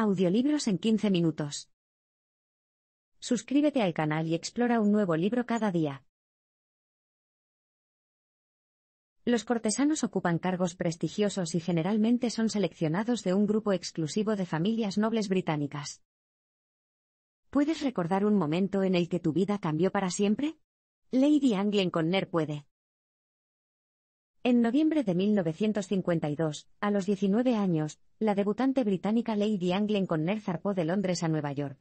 Audiolibros en 15 minutos. Suscríbete al canal y explora un nuevo libro cada día. Los cortesanos ocupan cargos prestigiosos y generalmente son seleccionados de un grupo exclusivo de familias nobles británicas. ¿Puedes recordar un momento en el que tu vida cambió para siempre? Lady Anglin Conner puede. En noviembre de 1952, a los 19 años, la debutante británica Lady Anglen Conner zarpó de Londres a Nueva York.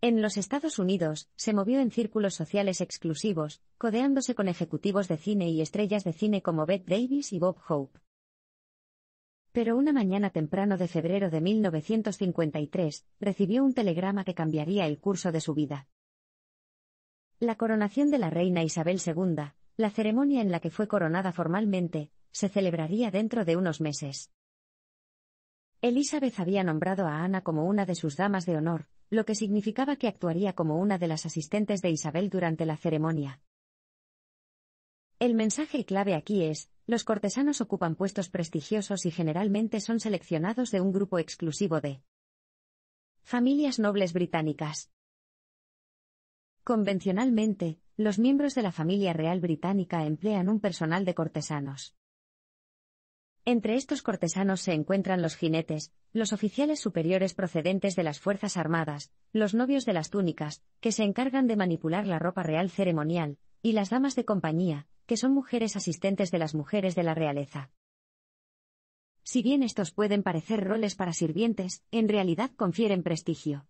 En los Estados Unidos, se movió en círculos sociales exclusivos, codeándose con ejecutivos de cine y estrellas de cine como Bette Davis y Bob Hope. Pero una mañana temprano de febrero de 1953, recibió un telegrama que cambiaría el curso de su vida. La coronación de la reina Isabel II, la ceremonia en la que fue coronada formalmente, se celebraría dentro de unos meses. Elizabeth había nombrado a Ana como una de sus damas de honor, lo que significaba que actuaría como una de las asistentes de Isabel durante la ceremonia. El mensaje clave aquí es, los cortesanos ocupan puestos prestigiosos y generalmente son seleccionados de un grupo exclusivo de familias nobles británicas. Convencionalmente, los miembros de la familia real británica emplean un personal de cortesanos. Entre estos cortesanos se encuentran los jinetes, los oficiales superiores procedentes de las Fuerzas Armadas, los novios de las túnicas, que se encargan de manipular la ropa real ceremonial, y las damas de compañía, que son mujeres asistentes de las mujeres de la realeza. Si bien estos pueden parecer roles para sirvientes, en realidad confieren prestigio.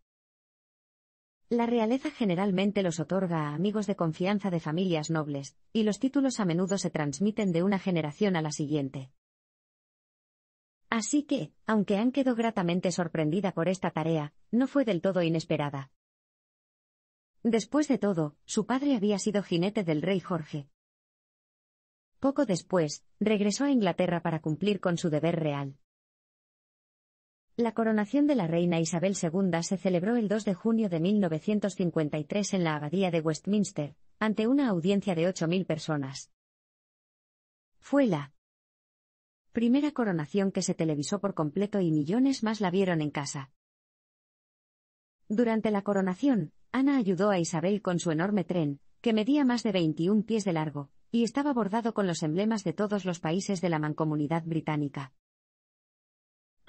La realeza generalmente los otorga a amigos de confianza de familias nobles, y los títulos a menudo se transmiten de una generación a la siguiente. Así que, aunque han quedó gratamente sorprendida por esta tarea, no fue del todo inesperada. Después de todo, su padre había sido jinete del rey Jorge. Poco después, regresó a Inglaterra para cumplir con su deber real. La coronación de la reina Isabel II se celebró el 2 de junio de 1953 en la abadía de Westminster, ante una audiencia de 8.000 personas. Fue la primera coronación que se televisó por completo y millones más la vieron en casa. Durante la coronación, Ana ayudó a Isabel con su enorme tren, que medía más de 21 pies de largo, y estaba bordado con los emblemas de todos los países de la mancomunidad británica.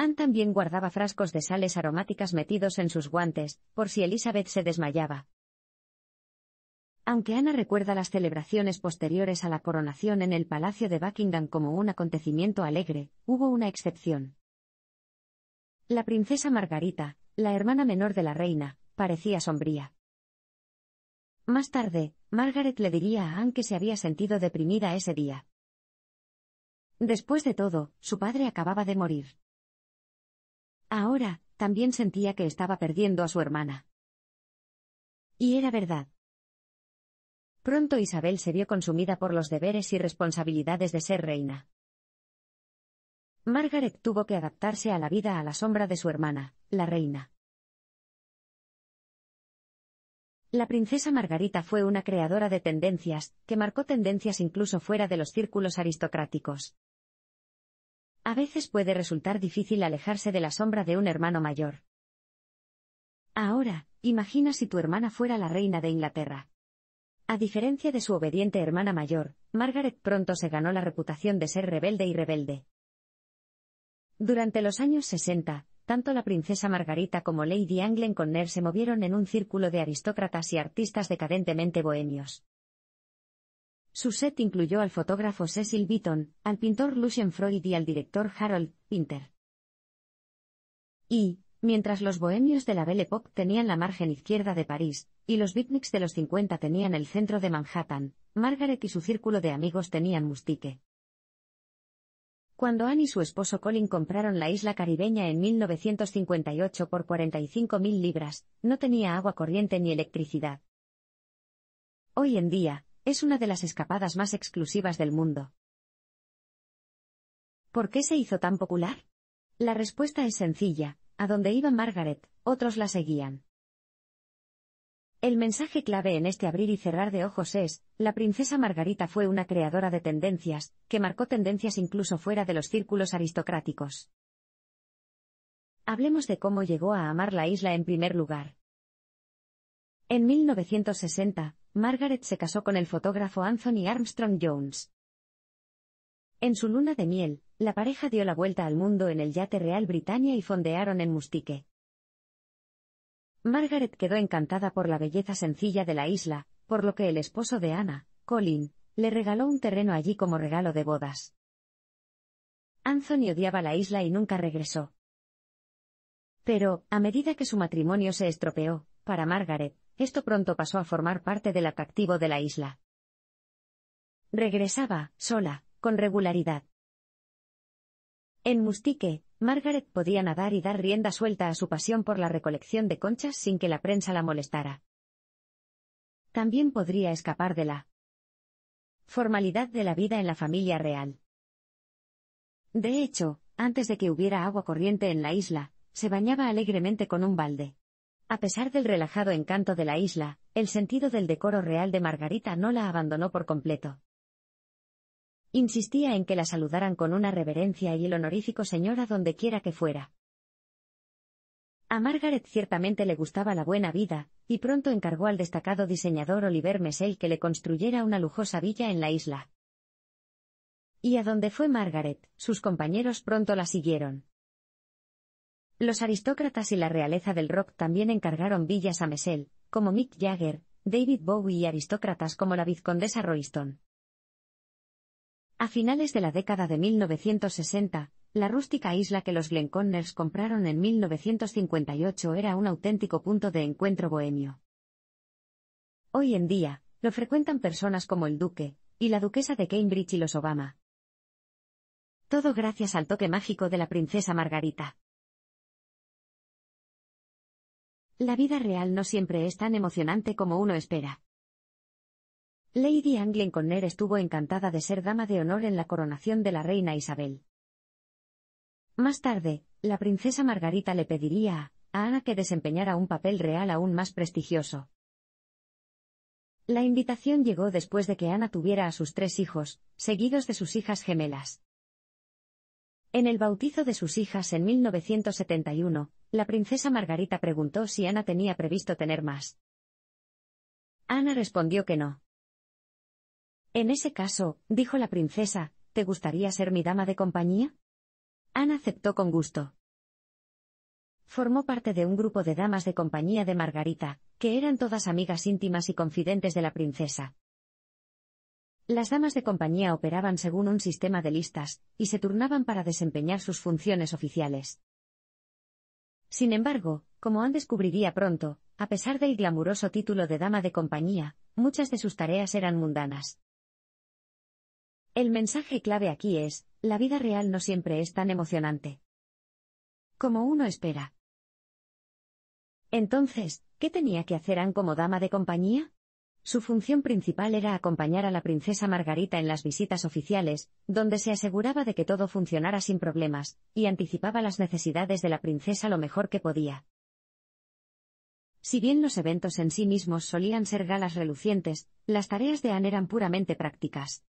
Anne también guardaba frascos de sales aromáticas metidos en sus guantes, por si Elizabeth se desmayaba. Aunque Ana recuerda las celebraciones posteriores a la coronación en el Palacio de Buckingham como un acontecimiento alegre, hubo una excepción. La princesa Margarita, la hermana menor de la reina, parecía sombría. Más tarde, Margaret le diría a Anne que se había sentido deprimida ese día. Después de todo, su padre acababa de morir. Ahora, también sentía que estaba perdiendo a su hermana. Y era verdad. Pronto Isabel se vio consumida por los deberes y responsabilidades de ser reina. Margaret tuvo que adaptarse a la vida a la sombra de su hermana, la reina. La princesa Margarita fue una creadora de tendencias, que marcó tendencias incluso fuera de los círculos aristocráticos. A veces puede resultar difícil alejarse de la sombra de un hermano mayor. Ahora, imagina si tu hermana fuera la reina de Inglaterra. A diferencia de su obediente hermana mayor, Margaret pronto se ganó la reputación de ser rebelde y rebelde. Durante los años 60, tanto la princesa Margarita como Lady Anglen Conner se movieron en un círculo de aristócratas y artistas decadentemente bohemios. Su set incluyó al fotógrafo Cecil Beaton, al pintor Lucien Freud y al director Harold Pinter. Y, mientras los bohemios de la Belle Époque tenían la margen izquierda de París, y los beatniks de los 50 tenían el centro de Manhattan, Margaret y su círculo de amigos tenían Mustique. Cuando Anne y su esposo Colin compraron la isla caribeña en 1958 por 45.000 libras, no tenía agua corriente ni electricidad. Hoy en día, es una de las escapadas más exclusivas del mundo. ¿Por qué se hizo tan popular? La respuesta es sencilla, a donde iba Margaret, otros la seguían. El mensaje clave en este abrir y cerrar de ojos es, la princesa Margarita fue una creadora de tendencias, que marcó tendencias incluso fuera de los círculos aristocráticos. Hablemos de cómo llegó a amar la isla en primer lugar. En 1960, Margaret se casó con el fotógrafo Anthony Armstrong Jones. En su luna de miel, la pareja dio la vuelta al mundo en el yate Real Britannia y fondearon en Mustique. Margaret quedó encantada por la belleza sencilla de la isla, por lo que el esposo de Anna, Colin, le regaló un terreno allí como regalo de bodas. Anthony odiaba la isla y nunca regresó. Pero, a medida que su matrimonio se estropeó, para Margaret, esto pronto pasó a formar parte del atractivo de la isla. Regresaba, sola, con regularidad. En Mustique, Margaret podía nadar y dar rienda suelta a su pasión por la recolección de conchas sin que la prensa la molestara. También podría escapar de la formalidad de la vida en la familia real. De hecho, antes de que hubiera agua corriente en la isla, se bañaba alegremente con un balde. A pesar del relajado encanto de la isla, el sentido del decoro real de Margarita no la abandonó por completo. Insistía en que la saludaran con una reverencia y el honorífico señora donde quiera que fuera. A Margaret ciertamente le gustaba la buena vida, y pronto encargó al destacado diseñador Oliver Messel que le construyera una lujosa villa en la isla. Y a donde fue Margaret, sus compañeros pronto la siguieron. Los aristócratas y la realeza del rock también encargaron villas a Mesel, como Mick Jagger, David Bowie y aristócratas como la vizcondesa Royston. A finales de la década de 1960, la rústica isla que los Glenconners compraron en 1958 era un auténtico punto de encuentro bohemio. Hoy en día, lo frecuentan personas como el duque, y la duquesa de Cambridge y los Obama. Todo gracias al toque mágico de la princesa Margarita. La vida real no siempre es tan emocionante como uno espera. Lady Anglin Conner estuvo encantada de ser dama de honor en la coronación de la reina Isabel. Más tarde, la princesa Margarita le pediría a Ana que desempeñara un papel real aún más prestigioso. La invitación llegó después de que Ana tuviera a sus tres hijos, seguidos de sus hijas gemelas. En el bautizo de sus hijas en 1971, la princesa Margarita preguntó si Ana tenía previsto tener más. Ana respondió que no. En ese caso, dijo la princesa, ¿te gustaría ser mi dama de compañía? Ana aceptó con gusto. Formó parte de un grupo de damas de compañía de Margarita, que eran todas amigas íntimas y confidentes de la princesa. Las damas de compañía operaban según un sistema de listas, y se turnaban para desempeñar sus funciones oficiales. Sin embargo, como Anne descubriría pronto, a pesar del glamuroso título de dama de compañía, muchas de sus tareas eran mundanas. El mensaje clave aquí es, la vida real no siempre es tan emocionante. Como uno espera. Entonces, ¿qué tenía que hacer Anne como dama de compañía? Su función principal era acompañar a la princesa Margarita en las visitas oficiales, donde se aseguraba de que todo funcionara sin problemas, y anticipaba las necesidades de la princesa lo mejor que podía. Si bien los eventos en sí mismos solían ser galas relucientes, las tareas de Anne eran puramente prácticas.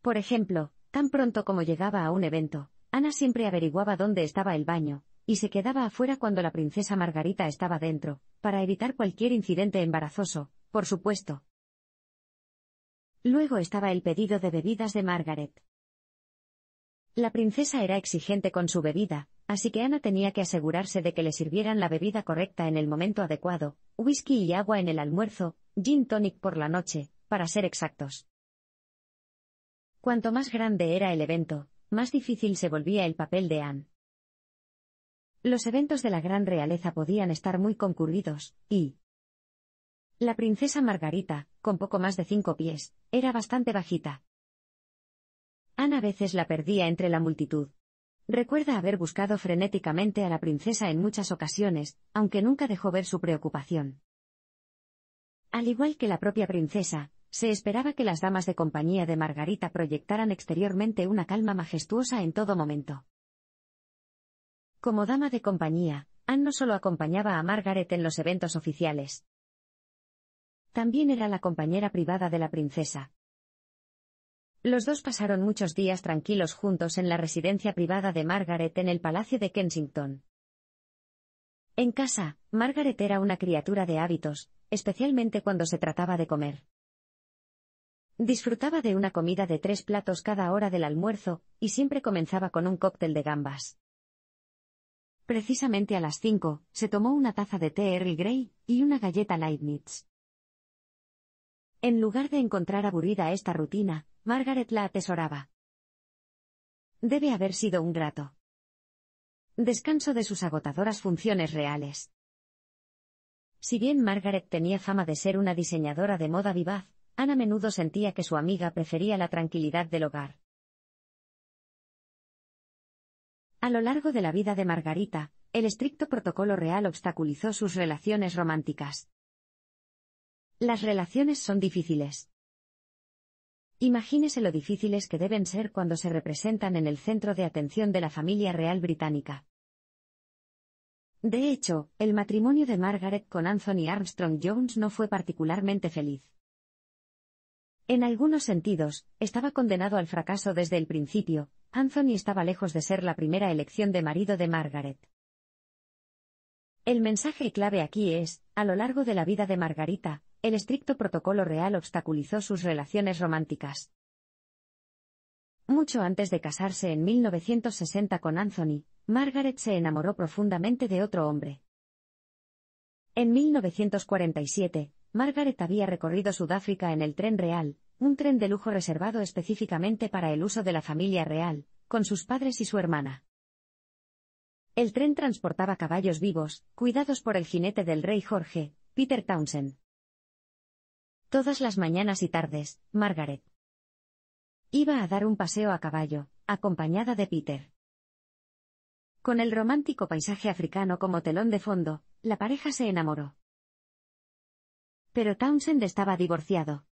Por ejemplo, tan pronto como llegaba a un evento, Ana siempre averiguaba dónde estaba el baño, y se quedaba afuera cuando la princesa Margarita estaba dentro, para evitar cualquier incidente embarazoso, por supuesto. Luego estaba el pedido de bebidas de Margaret. La princesa era exigente con su bebida, así que Ana tenía que asegurarse de que le sirvieran la bebida correcta en el momento adecuado, whisky y agua en el almuerzo, gin tonic por la noche, para ser exactos. Cuanto más grande era el evento, más difícil se volvía el papel de Anne. Los eventos de la gran realeza podían estar muy concurridos, y, la princesa Margarita, con poco más de cinco pies, era bastante bajita. Ana a veces la perdía entre la multitud. Recuerda haber buscado frenéticamente a la princesa en muchas ocasiones, aunque nunca dejó ver su preocupación. Al igual que la propia princesa, se esperaba que las damas de compañía de Margarita proyectaran exteriormente una calma majestuosa en todo momento. Como dama de compañía, Anne no solo acompañaba a Margaret en los eventos oficiales, también era la compañera privada de la princesa. Los dos pasaron muchos días tranquilos juntos en la residencia privada de Margaret en el Palacio de Kensington. En casa, Margaret era una criatura de hábitos, especialmente cuando se trataba de comer. Disfrutaba de una comida de tres platos cada hora del almuerzo, y siempre comenzaba con un cóctel de gambas. Precisamente a las cinco, se tomó una taza de té Earl Grey y una galleta Leibniz. En lugar de encontrar aburrida esta rutina, Margaret la atesoraba. Debe haber sido un grato. Descanso de sus agotadoras funciones reales. Si bien Margaret tenía fama de ser una diseñadora de moda vivaz, Ana a menudo sentía que su amiga prefería la tranquilidad del hogar. A lo largo de la vida de Margarita, el estricto protocolo real obstaculizó sus relaciones románticas. Las relaciones son difíciles. Imagínese lo difíciles que deben ser cuando se representan en el centro de atención de la familia real británica. De hecho, el matrimonio de Margaret con Anthony Armstrong Jones no fue particularmente feliz. En algunos sentidos, estaba condenado al fracaso desde el principio, Anthony estaba lejos de ser la primera elección de marido de Margaret. El mensaje clave aquí es, a lo largo de la vida de Margarita, el estricto protocolo real obstaculizó sus relaciones románticas. Mucho antes de casarse en 1960 con Anthony, Margaret se enamoró profundamente de otro hombre. En 1947, Margaret había recorrido Sudáfrica en el tren real, un tren de lujo reservado específicamente para el uso de la familia real, con sus padres y su hermana. El tren transportaba caballos vivos, cuidados por el jinete del rey Jorge, Peter Townsend. Todas las mañanas y tardes, Margaret. Iba a dar un paseo a caballo, acompañada de Peter. Con el romántico paisaje africano como telón de fondo, la pareja se enamoró. Pero Townsend estaba divorciado.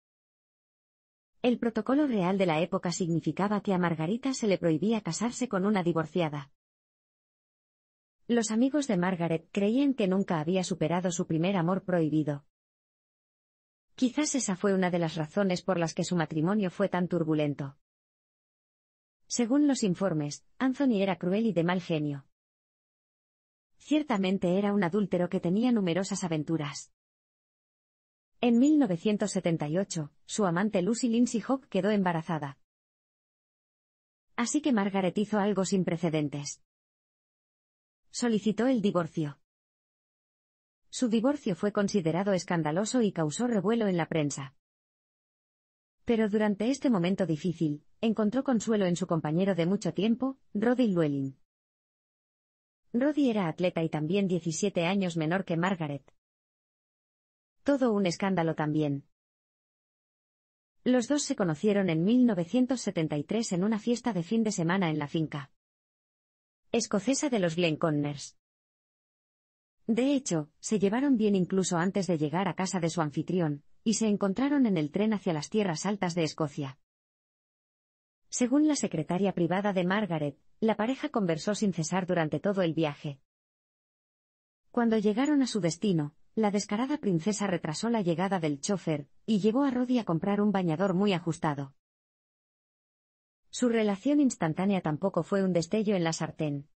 El protocolo real de la época significaba que a Margarita se le prohibía casarse con una divorciada. Los amigos de Margaret creían que nunca había superado su primer amor prohibido, Quizás esa fue una de las razones por las que su matrimonio fue tan turbulento. Según los informes, Anthony era cruel y de mal genio. Ciertamente era un adúltero que tenía numerosas aventuras. En 1978, su amante Lucy Lindsay Hogg quedó embarazada. Así que Margaret hizo algo sin precedentes. Solicitó el divorcio. Su divorcio fue considerado escandaloso y causó revuelo en la prensa. Pero durante este momento difícil, encontró consuelo en su compañero de mucho tiempo, Roddy Llewellyn. Roddy era atleta y también 17 años menor que Margaret. Todo un escándalo también. Los dos se conocieron en 1973 en una fiesta de fin de semana en la finca escocesa de los Glenconners. De hecho, se llevaron bien incluso antes de llegar a casa de su anfitrión, y se encontraron en el tren hacia las tierras altas de Escocia. Según la secretaria privada de Margaret, la pareja conversó sin cesar durante todo el viaje. Cuando llegaron a su destino, la descarada princesa retrasó la llegada del chofer, y llevó a Roddy a comprar un bañador muy ajustado. Su relación instantánea tampoco fue un destello en la sartén.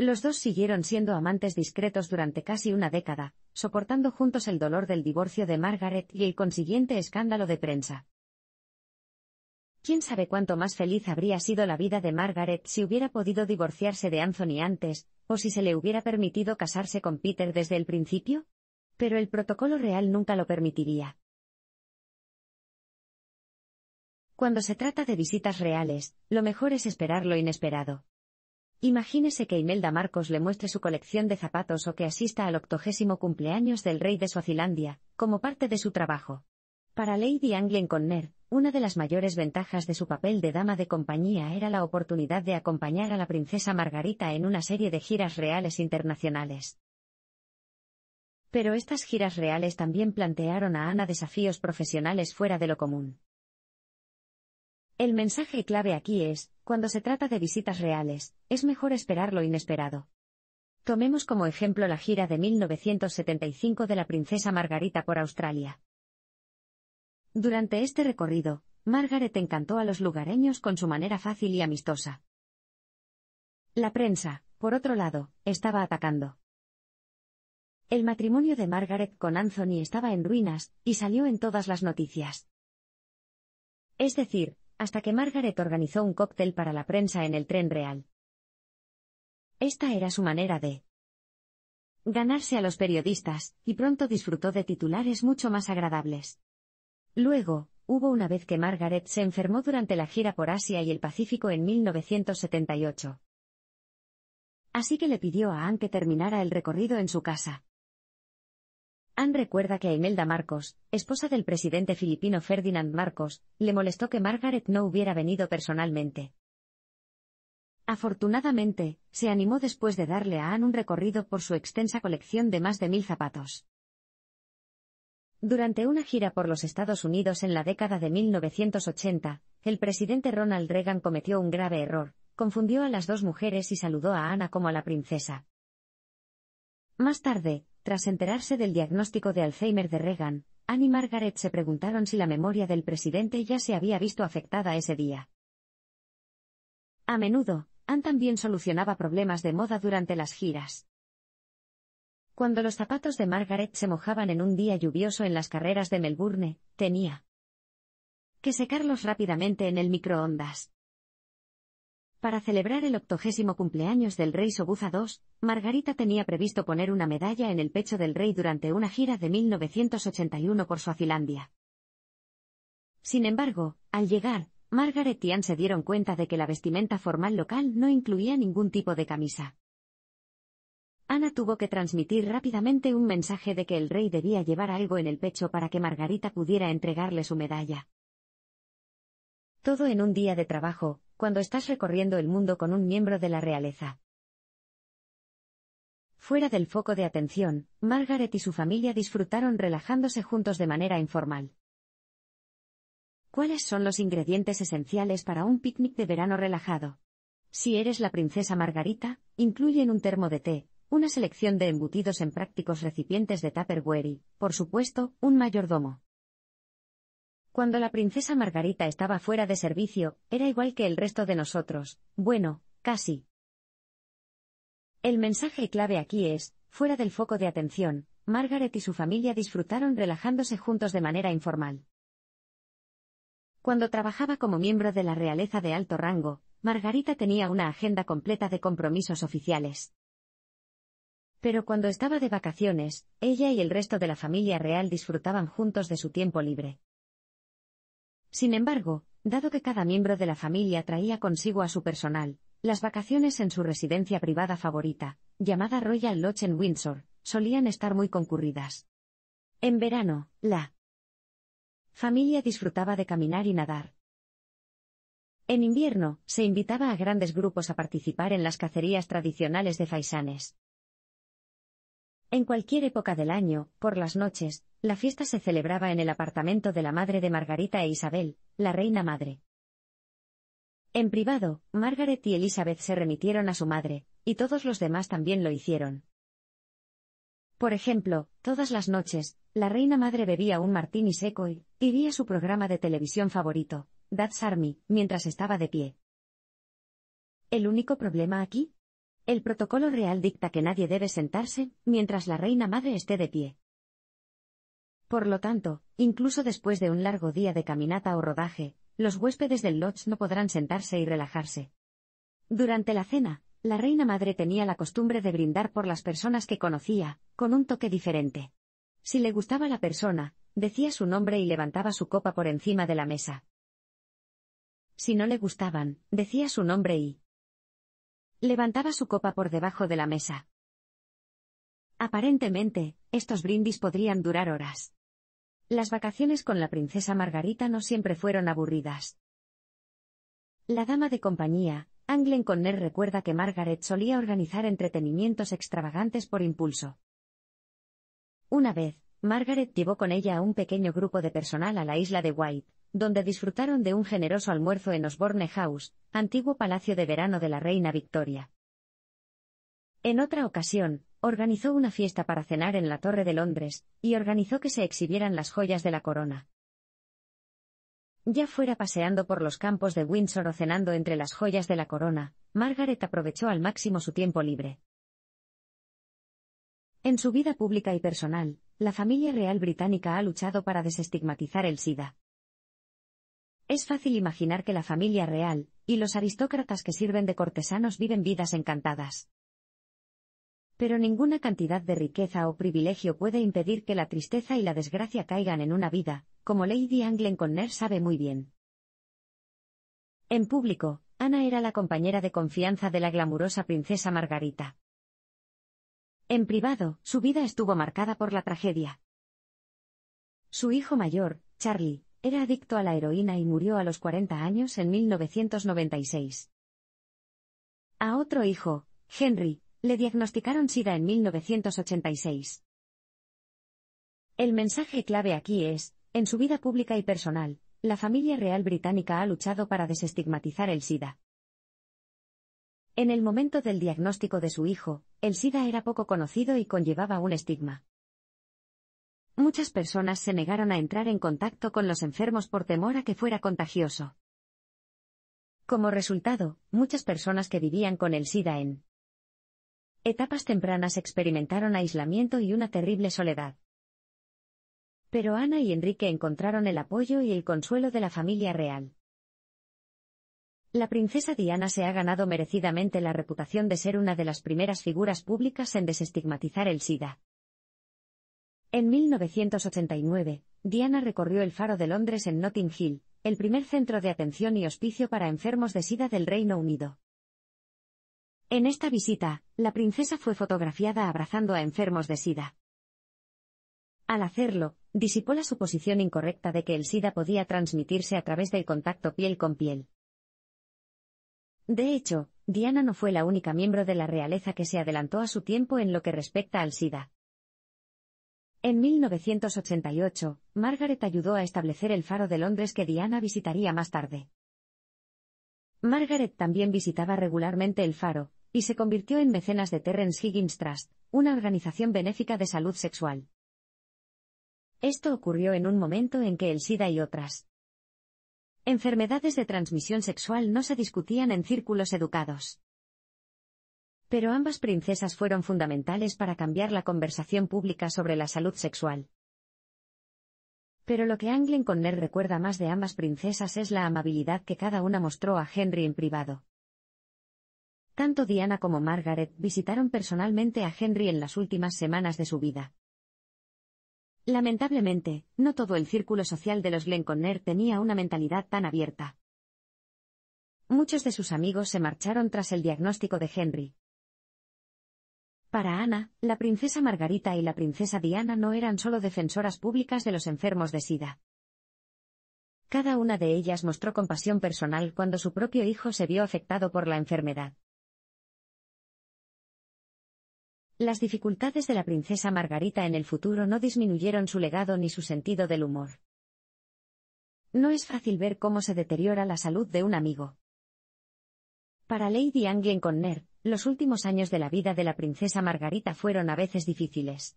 Los dos siguieron siendo amantes discretos durante casi una década, soportando juntos el dolor del divorcio de Margaret y el consiguiente escándalo de prensa. ¿Quién sabe cuánto más feliz habría sido la vida de Margaret si hubiera podido divorciarse de Anthony antes, o si se le hubiera permitido casarse con Peter desde el principio? Pero el protocolo real nunca lo permitiría. Cuando se trata de visitas reales, lo mejor es esperar lo inesperado. Imagínese que Imelda Marcos le muestre su colección de zapatos o que asista al octogésimo cumpleaños del rey de Suazilandia, como parte de su trabajo. Para Lady Anglin Conner, una de las mayores ventajas de su papel de dama de compañía era la oportunidad de acompañar a la princesa Margarita en una serie de giras reales internacionales. Pero estas giras reales también plantearon a Ana desafíos profesionales fuera de lo común. El mensaje clave aquí es, cuando se trata de visitas reales, es mejor esperar lo inesperado. Tomemos como ejemplo la gira de 1975 de la princesa Margarita por Australia. Durante este recorrido, Margaret encantó a los lugareños con su manera fácil y amistosa. La prensa, por otro lado, estaba atacando. El matrimonio de Margaret con Anthony estaba en ruinas, y salió en todas las noticias. Es decir, hasta que Margaret organizó un cóctel para la prensa en el tren real. Esta era su manera de ganarse a los periodistas, y pronto disfrutó de titulares mucho más agradables. Luego, hubo una vez que Margaret se enfermó durante la gira por Asia y el Pacífico en 1978. Así que le pidió a Anne que terminara el recorrido en su casa. Ann recuerda que a Imelda Marcos, esposa del presidente filipino Ferdinand Marcos, le molestó que Margaret no hubiera venido personalmente. Afortunadamente, se animó después de darle a Ann un recorrido por su extensa colección de más de mil zapatos. Durante una gira por los Estados Unidos en la década de 1980, el presidente Ronald Reagan cometió un grave error, confundió a las dos mujeres y saludó a Ana como a la princesa. Más tarde, tras enterarse del diagnóstico de Alzheimer de Reagan, Anne y Margaret se preguntaron si la memoria del presidente ya se había visto afectada ese día. A menudo, Anne también solucionaba problemas de moda durante las giras. Cuando los zapatos de Margaret se mojaban en un día lluvioso en las carreras de Melbourne, tenía que secarlos rápidamente en el microondas. Para celebrar el octogésimo cumpleaños del rey Sobuza II, Margarita tenía previsto poner una medalla en el pecho del rey durante una gira de 1981 por Suazilandia. Sin embargo, al llegar, Margaret y Anne se dieron cuenta de que la vestimenta formal local no incluía ningún tipo de camisa. Ana tuvo que transmitir rápidamente un mensaje de que el rey debía llevar algo en el pecho para que Margarita pudiera entregarle su medalla. Todo en un día de trabajo, cuando estás recorriendo el mundo con un miembro de la realeza. Fuera del foco de atención, Margaret y su familia disfrutaron relajándose juntos de manera informal. ¿Cuáles son los ingredientes esenciales para un picnic de verano relajado? Si eres la princesa Margarita, incluyen un termo de té, una selección de embutidos en prácticos recipientes de Tupperware y, por supuesto, un mayordomo. Cuando la princesa Margarita estaba fuera de servicio, era igual que el resto de nosotros, bueno, casi. El mensaje clave aquí es, fuera del foco de atención, Margaret y su familia disfrutaron relajándose juntos de manera informal. Cuando trabajaba como miembro de la realeza de alto rango, Margarita tenía una agenda completa de compromisos oficiales. Pero cuando estaba de vacaciones, ella y el resto de la familia real disfrutaban juntos de su tiempo libre. Sin embargo, dado que cada miembro de la familia traía consigo a su personal, las vacaciones en su residencia privada favorita, llamada Royal Lodge en Windsor, solían estar muy concurridas. En verano, la familia disfrutaba de caminar y nadar. En invierno, se invitaba a grandes grupos a participar en las cacerías tradicionales de faisanes. En cualquier época del año, por las noches, la fiesta se celebraba en el apartamento de la madre de Margarita e Isabel, la reina madre. En privado, Margaret y Elizabeth se remitieron a su madre, y todos los demás también lo hicieron. Por ejemplo, todas las noches, la reina madre bebía un martini seco y, y su programa de televisión favorito, Dad's Army, mientras estaba de pie. ¿El único problema aquí? El protocolo real dicta que nadie debe sentarse mientras la reina madre esté de pie. Por lo tanto, incluso después de un largo día de caminata o rodaje, los huéspedes del lodge no podrán sentarse y relajarse. Durante la cena, la reina madre tenía la costumbre de brindar por las personas que conocía, con un toque diferente. Si le gustaba la persona, decía su nombre y levantaba su copa por encima de la mesa. Si no le gustaban, decía su nombre y levantaba su copa por debajo de la mesa. Aparentemente, estos brindis podrían durar horas. Las vacaciones con la princesa Margarita no siempre fueron aburridas. La dama de compañía, Anglen Conner recuerda que Margaret solía organizar entretenimientos extravagantes por impulso. Una vez, Margaret llevó con ella a un pequeño grupo de personal a la isla de White, donde disfrutaron de un generoso almuerzo en Osborne House, antiguo palacio de verano de la reina Victoria. En otra ocasión, organizó una fiesta para cenar en la Torre de Londres, y organizó que se exhibieran las joyas de la corona. Ya fuera paseando por los campos de Windsor o cenando entre las joyas de la corona, Margaret aprovechó al máximo su tiempo libre. En su vida pública y personal, la familia real británica ha luchado para desestigmatizar el SIDA. Es fácil imaginar que la familia real, y los aristócratas que sirven de cortesanos viven vidas encantadas. Pero ninguna cantidad de riqueza o privilegio puede impedir que la tristeza y la desgracia caigan en una vida, como Lady Anglen Conner sabe muy bien. En público, Ana era la compañera de confianza de la glamurosa princesa Margarita. En privado, su vida estuvo marcada por la tragedia. Su hijo mayor, Charlie, era adicto a la heroína y murió a los 40 años en 1996. A otro hijo, Henry, le diagnosticaron SIDA en 1986. El mensaje clave aquí es, en su vida pública y personal, la familia real británica ha luchado para desestigmatizar el SIDA. En el momento del diagnóstico de su hijo, el SIDA era poco conocido y conllevaba un estigma. Muchas personas se negaron a entrar en contacto con los enfermos por temor a que fuera contagioso. Como resultado, muchas personas que vivían con el SIDA en Etapas tempranas experimentaron aislamiento y una terrible soledad. Pero Ana y Enrique encontraron el apoyo y el consuelo de la familia real. La princesa Diana se ha ganado merecidamente la reputación de ser una de las primeras figuras públicas en desestigmatizar el SIDA. En 1989, Diana recorrió el Faro de Londres en Notting Hill, el primer centro de atención y hospicio para enfermos de SIDA del Reino Unido. En esta visita, la princesa fue fotografiada abrazando a enfermos de SIDA. Al hacerlo, disipó la suposición incorrecta de que el SIDA podía transmitirse a través del contacto piel con piel. De hecho, Diana no fue la única miembro de la realeza que se adelantó a su tiempo en lo que respecta al SIDA. En 1988, Margaret ayudó a establecer el faro de Londres que Diana visitaría más tarde. Margaret también visitaba regularmente el faro, y se convirtió en mecenas de Terence Higgins Trust, una organización benéfica de salud sexual. Esto ocurrió en un momento en que el SIDA y otras enfermedades de transmisión sexual no se discutían en círculos educados. Pero ambas princesas fueron fundamentales para cambiar la conversación pública sobre la salud sexual. Pero lo que Anglin Conner recuerda más de ambas princesas es la amabilidad que cada una mostró a Henry en privado. Tanto Diana como Margaret visitaron personalmente a Henry en las últimas semanas de su vida. Lamentablemente, no todo el círculo social de los Glenconner tenía una mentalidad tan abierta. Muchos de sus amigos se marcharon tras el diagnóstico de Henry. Para Ana, la princesa Margarita y la princesa Diana no eran solo defensoras públicas de los enfermos de SIDA. Cada una de ellas mostró compasión personal cuando su propio hijo se vio afectado por la enfermedad. Las dificultades de la princesa Margarita en el futuro no disminuyeron su legado ni su sentido del humor. No es fácil ver cómo se deteriora la salud de un amigo. Para Lady Anglin Conner, los últimos años de la vida de la princesa Margarita fueron a veces difíciles.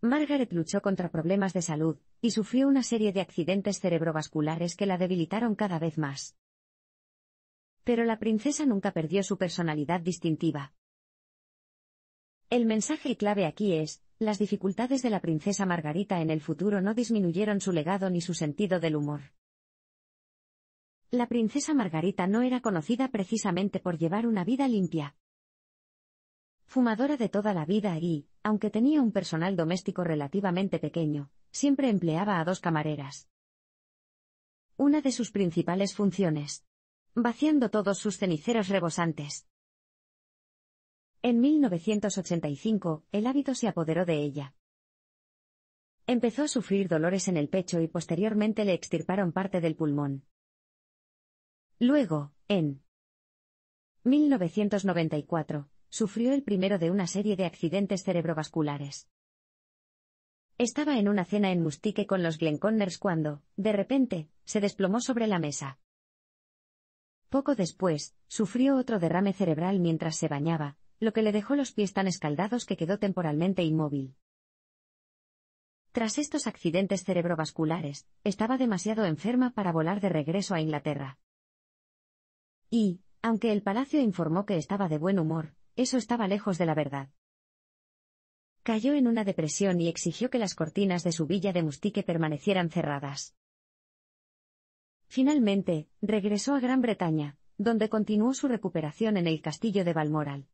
Margaret luchó contra problemas de salud, y sufrió una serie de accidentes cerebrovasculares que la debilitaron cada vez más. Pero la princesa nunca perdió su personalidad distintiva. El mensaje clave aquí es, las dificultades de la princesa Margarita en el futuro no disminuyeron su legado ni su sentido del humor. La princesa Margarita no era conocida precisamente por llevar una vida limpia. Fumadora de toda la vida y, aunque tenía un personal doméstico relativamente pequeño, siempre empleaba a dos camareras. Una de sus principales funciones. Vaciando todos sus ceniceros rebosantes. En 1985, el hábito se apoderó de ella. Empezó a sufrir dolores en el pecho y posteriormente le extirparon parte del pulmón. Luego, en 1994, sufrió el primero de una serie de accidentes cerebrovasculares. Estaba en una cena en Mustique con los Glenconners cuando, de repente, se desplomó sobre la mesa. Poco después, sufrió otro derrame cerebral mientras se bañaba, lo que le dejó los pies tan escaldados que quedó temporalmente inmóvil. Tras estos accidentes cerebrovasculares, estaba demasiado enferma para volar de regreso a Inglaterra. Y, aunque el palacio informó que estaba de buen humor, eso estaba lejos de la verdad. Cayó en una depresión y exigió que las cortinas de su villa de Mustique permanecieran cerradas. Finalmente, regresó a Gran Bretaña, donde continuó su recuperación en el castillo de Balmoral.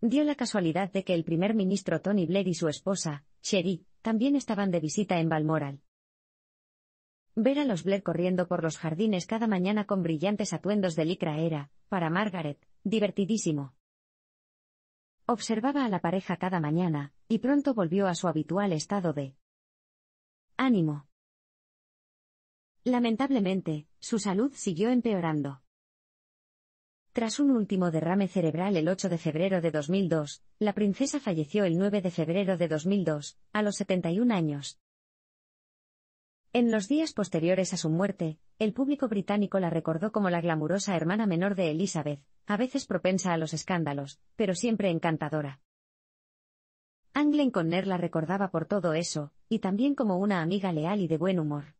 Dio la casualidad de que el primer ministro Tony Blair y su esposa, Sherry, también estaban de visita en Balmoral. Ver a los Blair corriendo por los jardines cada mañana con brillantes atuendos de licra era, para Margaret, divertidísimo. Observaba a la pareja cada mañana, y pronto volvió a su habitual estado de ánimo. Lamentablemente, su salud siguió empeorando. Tras un último derrame cerebral el 8 de febrero de 2002, la princesa falleció el 9 de febrero de 2002, a los 71 años. En los días posteriores a su muerte, el público británico la recordó como la glamurosa hermana menor de Elizabeth, a veces propensa a los escándalos, pero siempre encantadora. Anglen Conner la recordaba por todo eso, y también como una amiga leal y de buen humor.